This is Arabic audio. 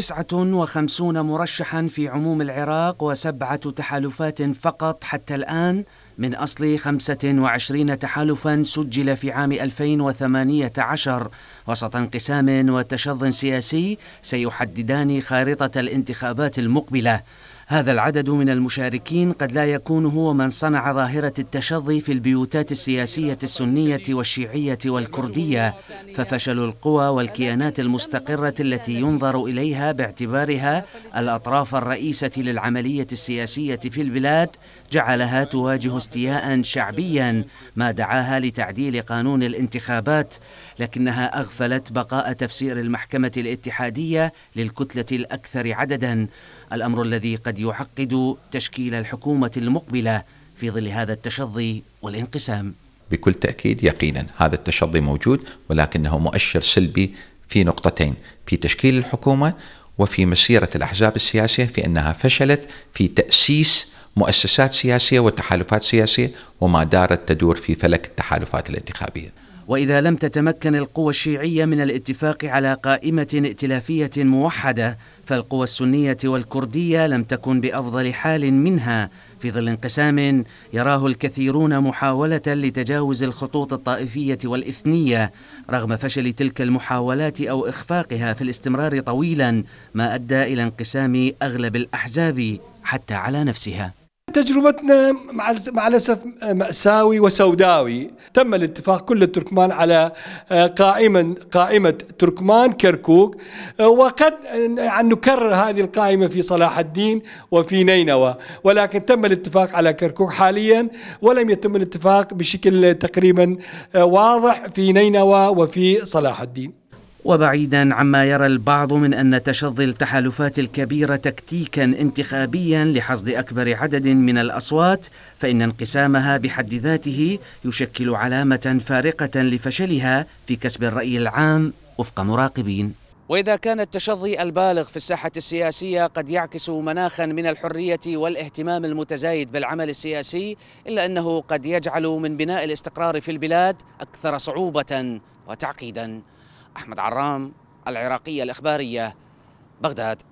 59 مرشحا في عموم العراق وسبعة تحالفات فقط حتى الآن من أصل 25 تحالفا سجل في عام 2018 وسط انقسام وتشظ سياسي سيحددان خارطة الانتخابات المقبلة هذا العدد من المشاركين قد لا يكون هو من صنع ظاهرة التشظي في البيوتات السياسية السنية والشيعية والكردية ففشل القوى والكيانات المستقرة التي ينظر إليها باعتبارها الأطراف الرئيسة للعملية السياسية في البلاد جعلها تواجه استياء شعبيا ما دعاها لتعديل قانون الانتخابات لكنها أغفلت بقاء تفسير المحكمة الاتحادية للكتلة الأكثر عددا الأمر الذي قد قد يعقد تشكيل الحكومة المقبلة في ظل هذا التشظي والانقسام بكل تأكيد يقينا هذا التشظي موجود ولكنه مؤشر سلبي في نقطتين في تشكيل الحكومة وفي مسيرة الأحزاب السياسية في أنها فشلت في تأسيس مؤسسات سياسية وتحالفات سياسية وما دارت تدور في فلك التحالفات الانتخابية وإذا لم تتمكن القوى الشيعية من الاتفاق على قائمة ائتلافية موحدة فالقوى السنية والكردية لم تكن بأفضل حال منها في ظل انقسام يراه الكثيرون محاولة لتجاوز الخطوط الطائفية والإثنية رغم فشل تلك المحاولات أو إخفاقها في الاستمرار طويلا ما أدى إلى انقسام أغلب الأحزاب حتى على نفسها تجربتنا مع مع الاسف آه، ماساوي وسوداوي تم الاتفاق كل التركمان على آه، قائمه قائمه تركمان كركوك آه، وقد يعني نكرر هذه القائمه في صلاح الدين وفي نينوى ولكن تم الاتفاق على كركوك حاليا ولم يتم الاتفاق بشكل تقريبا واضح في نينوى وفي صلاح الدين وبعيدا عما يرى البعض من ان تشظي التحالفات الكبيره تكتيكا انتخابيا لحصد اكبر عدد من الاصوات فان انقسامها بحد ذاته يشكل علامه فارقه لفشلها في كسب الراي العام وفق مراقبين وإذا كان التشظي البالغ في الساحة السياسية قد يعكس مناخا من الحرية والاهتمام المتزايد بالعمل السياسي إلا أنه قد يجعل من بناء الاستقرار في البلاد أكثر صعوبة وتعقيدا أحمد عرام العراقية الإخبارية بغداد